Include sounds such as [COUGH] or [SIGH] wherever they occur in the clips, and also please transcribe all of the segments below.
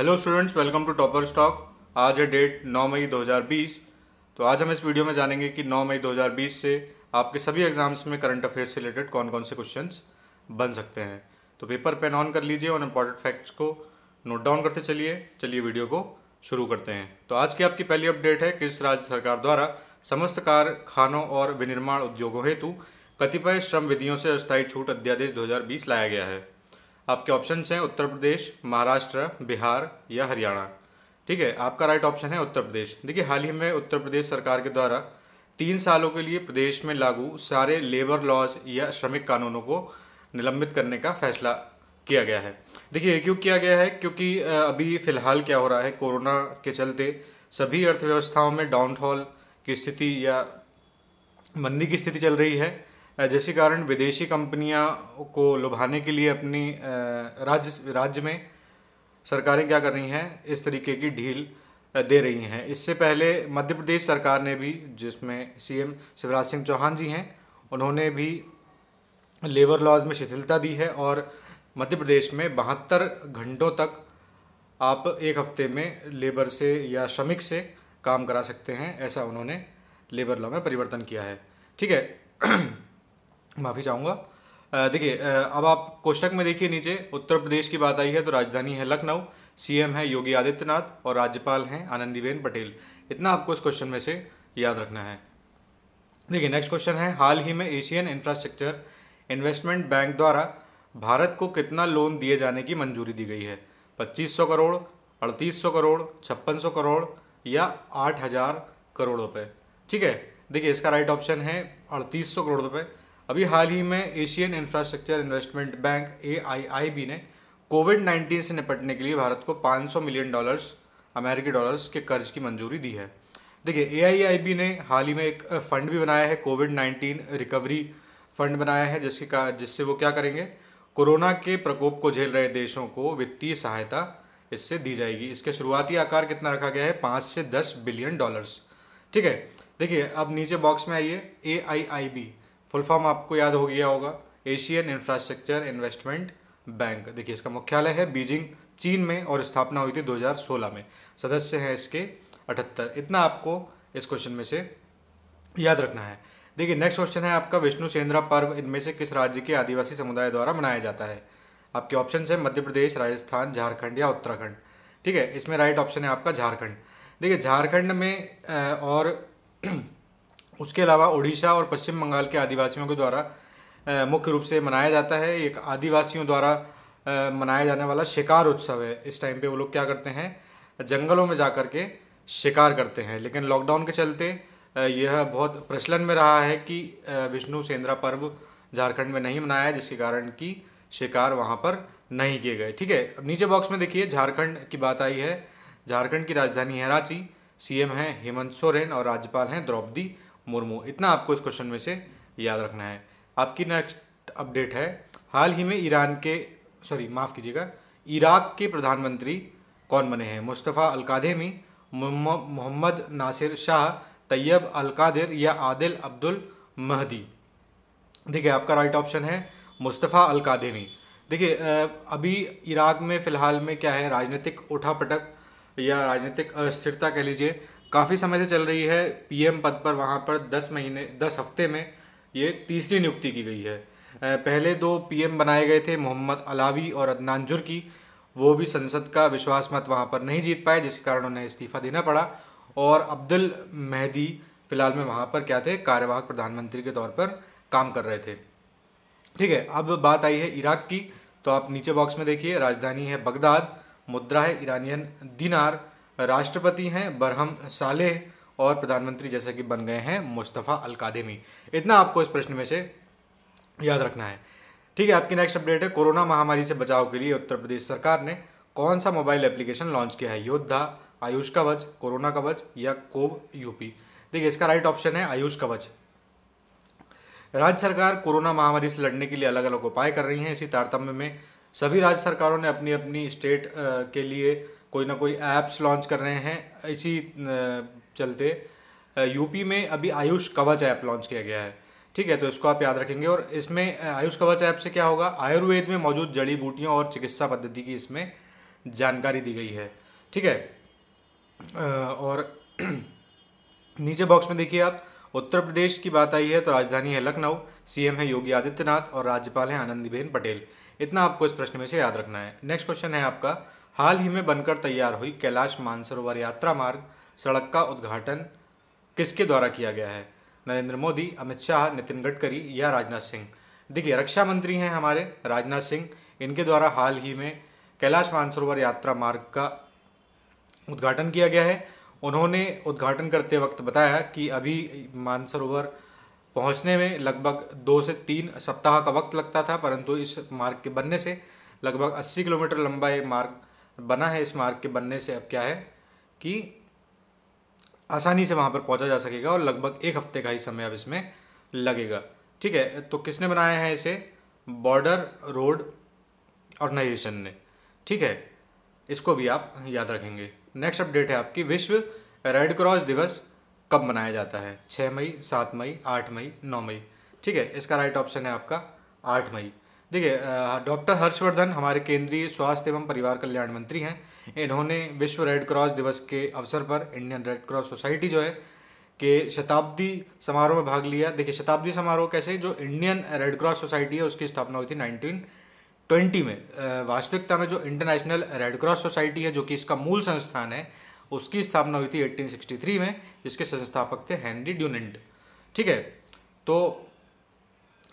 hello students welcome to topper stock आज है date 9 मई 2020 तो आज हम इस वीडियो में जानेंगे कि 9 मई 2020 से आपके सभी एग्जाम्स में करंट अफेयर्स से रिलेटेड कौन कौन से क्वेश्चंस बन सकते हैं तो पेपर पेन ऑन कर लीजिए और इम्पॉर्टेंट फैक्ट्स को नोट डाउन करते चलिए चलिए वीडियो को शुरू करते हैं तो आज की आपकी पहली अपडेट है किस राज्य सरकार द्वारा समस्त कारखानों और विनिर्माण उद्योगों हेतु कतिपय श्रम विधियों से अस्थायी छूट अध्यादेश 2020 लाया गया है आपके ऑप्शन हैं उत्तर प्रदेश महाराष्ट्र बिहार या हरियाणा ठीक है आपका राइट ऑप्शन है उत्तर प्रदेश देखिए हाल ही में उत्तर प्रदेश सरकार के द्वारा तीन सालों के लिए प्रदेश में लागू सारे लेबर लॉज या श्रमिक कानूनों को निलंबित करने का फैसला किया गया है देखिए क्यों किया गया है क्योंकि अभी फ़िलहाल क्या हो रहा है कोरोना के चलते सभी अर्थव्यवस्थाओं में डाउनफॉल की स्थिति या मंदी की स्थिति चल रही है जिसके कारण विदेशी कंपनियां को लुभाने के लिए अपनी राज्य राज्य में सरकारें क्या कर रही हैं इस तरीके की ढील दे रही हैं इससे पहले मध्य प्रदेश सरकार ने भी जिसमें सीएम शिवराज सिंह चौहान जी हैं उन्होंने भी लेबर लॉज में शिथिलता दी है और मध्य प्रदेश में बहत्तर घंटों तक आप एक हफ्ते में लेबर से या श्रमिक से काम करा सकते हैं ऐसा उन्होंने लेबर लॉ में परिवर्तन किया है ठीक है माफ़ी चाहूँगा देखिए अब आप कोष्टक में देखिए नीचे उत्तर प्रदेश की बात आई है तो राजधानी है लखनऊ सीएम है योगी आदित्यनाथ और राज्यपाल हैं आनंदीबेन पटेल इतना आपको इस क्वेश्चन में से याद रखना है देखिए नेक्स्ट क्वेश्चन है हाल ही में एशियन इंफ्रास्ट्रक्चर इन्वेस्टमेंट बैंक द्वारा भारत को कितना लोन दिए जाने की मंजूरी दी गई है पच्चीस करोड़ अड़तीस करोड़ छप्पन करोड़ या आठ करोड़ रुपये ठीक है देखिए इसका राइट ऑप्शन है अड़तीस करोड़ रुपये अभी हाल ही में एशियन इंफ्रास्ट्रक्चर इन्वेस्टमेंट बैंक ए ने कोविड नाइन्टीन से निपटने के लिए भारत को 500 मिलियन डॉलर्स अमेरिकी डॉलर्स के कर्ज की मंजूरी दी है देखिए ए ने हाल ही में एक फ़ंड भी बनाया है कोविड नाइन्टीन रिकवरी फंड बनाया है जिसके का जिससे वो क्या करेंगे कोरोना के प्रकोप को झेल रहे देशों को वित्तीय सहायता इससे दी जाएगी इसके शुरुआती आकार कितना रखा गया है पाँच से दस बिलियन डॉलर्स ठीक है देखिए अब नीचे बॉक्स में आइए A I I B full form आपको याद हो गया होगा एशियन इंफ्रास्ट्रक्चर इन्वेस्टमेंट बैंक देखिए इसका मुख्यालय है बीजिंग चीन में और स्थापना हुई थी 2016 में सदस्य हैं इसके अठहत्तर इतना आपको इस क्वेश्चन में से याद रखना है देखिए नेक्स्ट क्वेश्चन है आपका विष्णु सेंद्रा पर्व इनमें से किस राज्य के आदिवासी समुदाय द्वारा मनाया जाता है आपके ऑप्शन है मध्य प्रदेश राजस्थान झारखंड या उत्तराखंड ठीक है इसमें राइट ऑप्शन है आपका झारखंड देखिए झारखंड में और उसके अलावा उड़ीसा और पश्चिम बंगाल के आदिवासियों के द्वारा मुख्य रूप से मनाया जाता है एक आदिवासियों द्वारा मनाया जाने वाला शिकार उत्सव है इस टाइम पे वो लोग क्या करते हैं जंगलों में जा कर के शिकार करते हैं लेकिन लॉकडाउन के चलते यह बहुत प्रचलन में रहा है कि विष्णु सेंद्रा पर्व झारखंड में नहीं मनाया जिसके कारण कि शिकार वहाँ पर नहीं किए गए ठीक है अब नीचे बॉक्स में देखिए झारखंड की बात आई है झारखंड की राजधानी है रांची सीएम है हेमंत सोरेन और राज्यपाल हैं द्रौपदी मुर्मू इतना आपको इस क्वेश्चन में से याद रखना है आपकी नेक्स्ट अपडेट है हाल ही में ईरान के सॉरी माफ़ कीजिएगा इराक के प्रधानमंत्री कौन बने हैं मुस्तफ़ा अलकादेमी मोहम्मद नासिर शाह तैयब अलकादिर या आदिल अब्दुल महदी देखिए आपका राइट ऑप्शन है मुस्तफ़ा अलकादेमी देखिए अभी इराक में फ़िलहाल में क्या है राजनीतिक उठापटक या राजनीतिक अस्थिरता कह लीजिए काफ़ी समय से चल रही है पीएम पद पर वहाँ पर दस महीने दस हफ्ते में ये तीसरी नियुक्ति की गई है पहले दो पीएम बनाए गए थे मोहम्मद अलावी और अदनान जुर्की वो भी संसद का विश्वास मत वहाँ पर नहीं जीत पाए जिस कारण उन्हें इस्तीफा देना पड़ा और अब्दुल मेहदी फ़िलहाल में वहाँ पर क्या थे कार्यवाहक प्रधानमंत्री के तौर पर काम कर रहे थे ठीक है अब बात आई है इराक की तो आप नीचे बॉक्स में देखिए राजधानी है बगदाद मुद्रा है ईरानियन दिनार राष्ट्रपति हैं बरहम सालेह और प्रधानमंत्री जैसे कि बन गए हैं मुस्तफ़ा अलकादेमी इतना आपको इस प्रश्न में से याद रखना है ठीक है आपकी नेक्स्ट अपडेट है कोरोना महामारी से बचाव के लिए उत्तर प्रदेश सरकार ने कौन सा मोबाइल एप्लीकेशन लॉन्च किया है योद्धा आयुष कवच कोरोना कवच या कोव यूपी देखिए इसका राइट ऑप्शन है आयुष कवच राज्य सरकार कोरोना महामारी से लड़ने के लिए अलग अलग उपाय कर रही हैं इसी तारतम्य में सभी राज्य सरकारों ने अपनी अपनी स्टेट के लिए कोई ना कोई ऐप्स लॉन्च कर रहे हैं इसी चलते यूपी में अभी आयुष कवच ऐप लॉन्च किया गया है ठीक है तो इसको आप याद रखेंगे और इसमें आयुष कवच ऐप से क्या होगा आयुर्वेद में मौजूद जड़ी बूटियों और चिकित्सा पद्धति की इसमें जानकारी दी गई है ठीक है और [CLEARS THROAT] नीचे बॉक्स में देखिए आप उत्तर प्रदेश की बात आई है तो राजधानी है लखनऊ सीएम है योगी आदित्यनाथ और राज्यपाल हैं आनंदीबेन पटेल इतना आपको इस प्रश्न में से याद रखना है नेक्स्ट क्वेश्चन है आपका हाल ही में बनकर तैयार हुई कैलाश मानसरोवर यात्रा मार्ग सड़क का उद्घाटन किसके द्वारा किया गया है नरेंद्र मोदी अमित शाह नितिन गडकरी या राजनाथ सिंह देखिए रक्षा मंत्री हैं हमारे राजनाथ सिंह इनके द्वारा हाल ही में कैलाश मानसरोवर यात्रा मार्ग का उद्घाटन किया गया है उन्होंने उद्घाटन करते वक्त बताया कि अभी मानसरोवर पहुंचने में लगभग दो से तीन सप्ताह का वक्त लगता था परंतु इस मार्ग के बनने से लगभग 80 किलोमीटर लंबा ये मार्ग बना है इस मार्ग के बनने से अब क्या है कि आसानी से वहाँ पर पहुँचा जा सकेगा और लगभग एक हफ्ते का ही समय अब इसमें लगेगा ठीक है तो किसने बनाया है इसे बॉर्डर रोड ऑर्गेनाइजेशन ने ठीक है इसको भी आप याद रखेंगे नेक्स्ट अपडेट है आपकी विश्व रेड क्रॉस दिवस कब मनाया जाता है छः मई सात मई आठ मई नौ मई ठीक है इसका राइट ऑप्शन है आपका आठ मई देखिए डॉक्टर हर्षवर्धन हमारे केंद्रीय स्वास्थ्य एवं परिवार कल्याण मंत्री हैं इन्होंने विश्व रेड क्रॉस दिवस के अवसर पर इंडियन रेड क्रॉस सोसाइटी जो है के शताब्दी समारोह में भाग लिया देखिए शताब्दी समारोह कैसे जो इंडियन रेड क्रॉस सोसाइटी है उसकी स्थापना हुई थी नाइनटीन ट्वेंटी में वास्तविकता में जो इंटरनेशनल रेड क्रॉस सोसाइटी है जो कि इसका मूल संस्थान है उसकी स्थापना हुई थी 1863 में जिसके संस्थापक थे हेनरी ड्यूनिंट ठीक है तो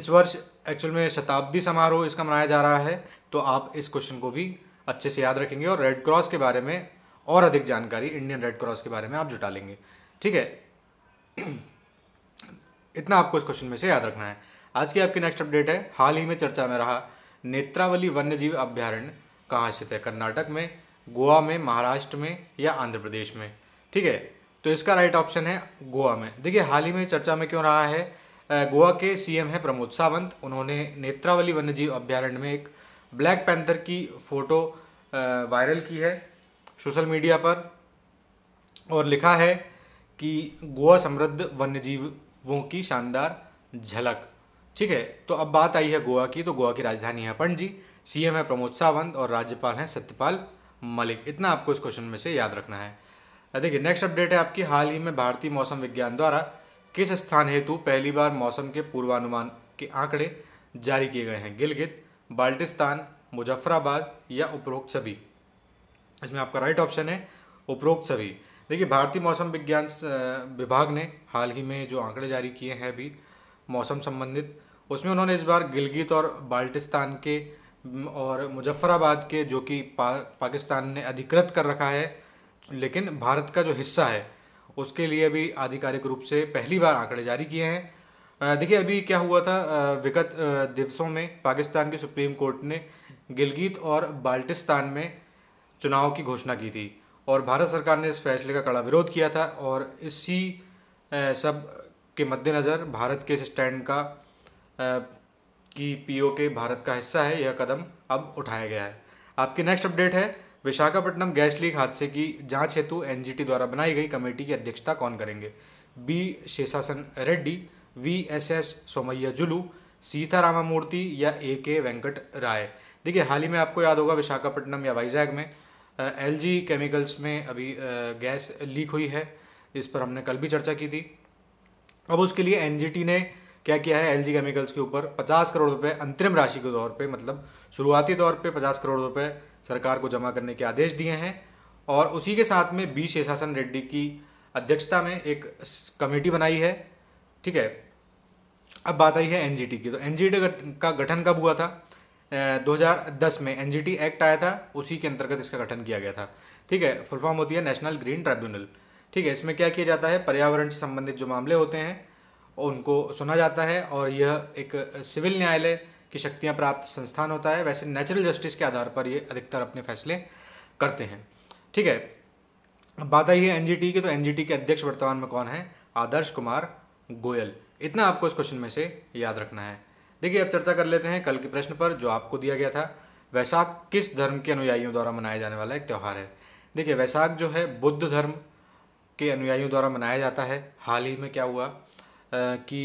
इस वर्ष एक्चुअल में शताब्दी समारोह इसका मनाया जा रहा है तो आप इस क्वेश्चन को भी अच्छे से याद रखेंगे और रेड क्रॉस के बारे में और अधिक जानकारी इंडियन रेड क्रॉस के बारे में आप जुटा लेंगे ठीक है [CLEARS THROAT] इतना आपको इस क्वेश्चन में से याद रखना है आज की आपकी नेक्स्ट अपडेट है हाल ही में चर्चा में रहा नेत्रावली वन्यजीव अभ्यारण्य कहाँ स्थित है कर्नाटक में गोवा में महाराष्ट्र में या आंध्र प्रदेश में ठीक है तो इसका राइट ऑप्शन है गोवा में देखिए हाल ही में चर्चा में क्यों रहा है गोवा के सीएम हैं प्रमोद सावंत उन्होंने नेत्रावली वन्यजीव अभ्यारण्य में एक ब्लैक पैंथर की फ़ोटो वायरल की है सोशल मीडिया पर और लिखा है कि गोवा समृद्ध वन्यजीवों की शानदार झलक ठीक है तो अब बात आई है गोवा की तो गोवा की राजधानी है पणजी सीएम है प्रमोद सावंत और राज्यपाल हैं सत्यपाल मलिक इतना आपको इस क्वेश्चन में से याद रखना है देखिए नेक्स्ट अपडेट है आपकी हाल ही में भारतीय मौसम विज्ञान द्वारा किस स्थान हेतु पहली बार मौसम के पूर्वानुमान के आंकड़े जारी किए गए हैं गिलगित बाल्टिस्तान मुजफ्फराबाद या उपरोक्त सभी इसमें आपका राइट ऑप्शन है उपरोक्त सभी देखिए भारतीय मौसम विज्ञान विभाग ने हाल ही में जो आंकड़े जारी किए हैं अभी मौसम संबंधित उसमें उन्होंने इस बार गिलगित और बाल्टिस्तान के और मुजफ्फराबाद के जो कि पा, पाकिस्तान ने अधिकृत कर रखा है लेकिन भारत का जो हिस्सा है उसके लिए भी आधिकारिक रूप से पहली बार आंकड़े जारी किए हैं देखिए अभी क्या हुआ था विगत दिवसों में पाकिस्तान की सुप्रीम कोर्ट ने गिलगित और बाल्टिस्तान में चुनाव की घोषणा की थी और भारत सरकार ने इस फैसले का कड़ा विरोध किया था और इसी सब के मद्देनज़र भारत के स्टैंड का कि पीओके भारत का हिस्सा है यह कदम अब उठाया गया है आपकी नेक्स्ट अपडेट है विशाखापट्टनम गैस लीक हादसे की जांच हेतु एनजीटी द्वारा बनाई गई कमेटी की अध्यक्षता कौन करेंगे B Seshasan Reddy V S S Somaiya Julu Murthy या ए के वेंकट राय देखिए हाल ही में आपको याद होगा विशाखापट्टनम या वाइजैग में एल जी केमिकल्स में अभी गैस लीक हुई है इस पर हमने कल भी चर्चा की थी अब उसके लिए एन ने क्या किया है एलजी केमिकल्स के ऊपर 50 करोड़ रुपए अंतरिम राशि के तौर पे मतलब शुरुआती तौर पे 50 करोड़ रुपए सरकार को जमा करने के आदेश दिए हैं और उसी के साथ में बी शेषासन रेड्डी की अध्यक्षता में एक कमेटी बनाई है ठीक है अब बात आई है एनजीटी की तो एनजीटी का गठन कब हुआ था 2010 में एनजीटी एक्ट आया था उसी के अंतर्गत इसका गठन किया गया था ठीक है फुल फॉर्म होती है नेशनल ग्रीन ट्राइब्यूनल ठीक है इसमें क्या किया जाता है पर्यावरण से संबंधित जो मामले होते हैं उनको सुना जाता है और यह एक सिविल न्यायालय की शक्तियाँ प्राप्त संस्थान होता है वैसे नेचुरल जस्टिस के आधार पर ये अधिकतर अपने फैसले करते हैं ठीक है अब बात आई है एन की तो एन के अध्यक्ष वर्तमान में कौन है आदर्श कुमार गोयल इतना आपको इस क्वेश्चन में से याद रखना है देखिए अब चर्चा कर लेते हैं कल के प्रश्न पर जो आपको दिया गया था वैशाख किस धर्म के अनुयायियों द्वारा मनाया जाने वाला एक त्यौहार है देखिए वैशाख जो है बुद्ध धर्म के अनुयायियों द्वारा मनाया जाता है हाल ही में क्या हुआ आ, कि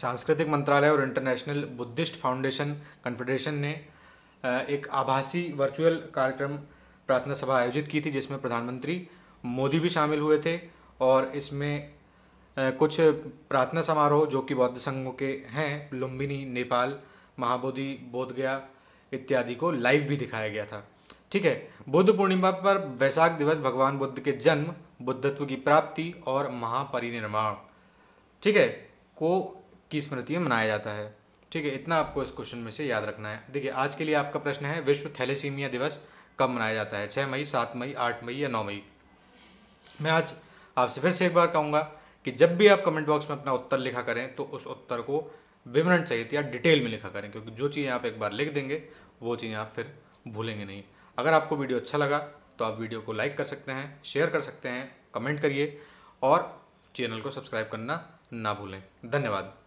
सांस्कृतिक मंत्रालय और इंटरनेशनल बुद्धिस्ट फाउंडेशन कन्फेडरेशन ने एक आभासी वर्चुअल कार्यक्रम प्रार्थना सभा आयोजित की थी जिसमें प्रधानमंत्री मोदी भी शामिल हुए थे और इसमें कुछ प्रार्थना समारोह जो कि बौद्ध संघों के हैं लुम्बिनी नेपाल महाबोधि बोधगया इत्यादि को लाइव भी दिखाया गया था ठीक है बुद्ध पूर्णिमा पर वैशाख दिवस भगवान बुद्ध के जन्म बुद्धत्व की प्राप्ति और महापरिनिर्माण ठीक है को की स्मृति में मनाया जाता है ठीक है इतना आपको इस क्वेश्चन में से याद रखना है देखिए आज के लिए आपका प्रश्न है विश्व थैलेसीमिया दिवस कब मनाया जाता है छः मई सात मई आठ मई या नौ मई मैं आज आपसे फिर से एक बार कहूँगा कि जब भी आप कमेंट बॉक्स में अपना उत्तर लिखा करें तो उस उत्तर को विवरण चाहिए या डिटेल में लिखा करें क्योंकि जो चीज़ें आप एक बार लिख देंगे वो चीज़ें आप फिर भूलेंगे नहीं अगर आपको वीडियो अच्छा लगा तो आप वीडियो को लाइक कर सकते हैं शेयर कर सकते हैं कमेंट करिए और चैनल को सब्सक्राइब करना ना भूलें धन्यवाद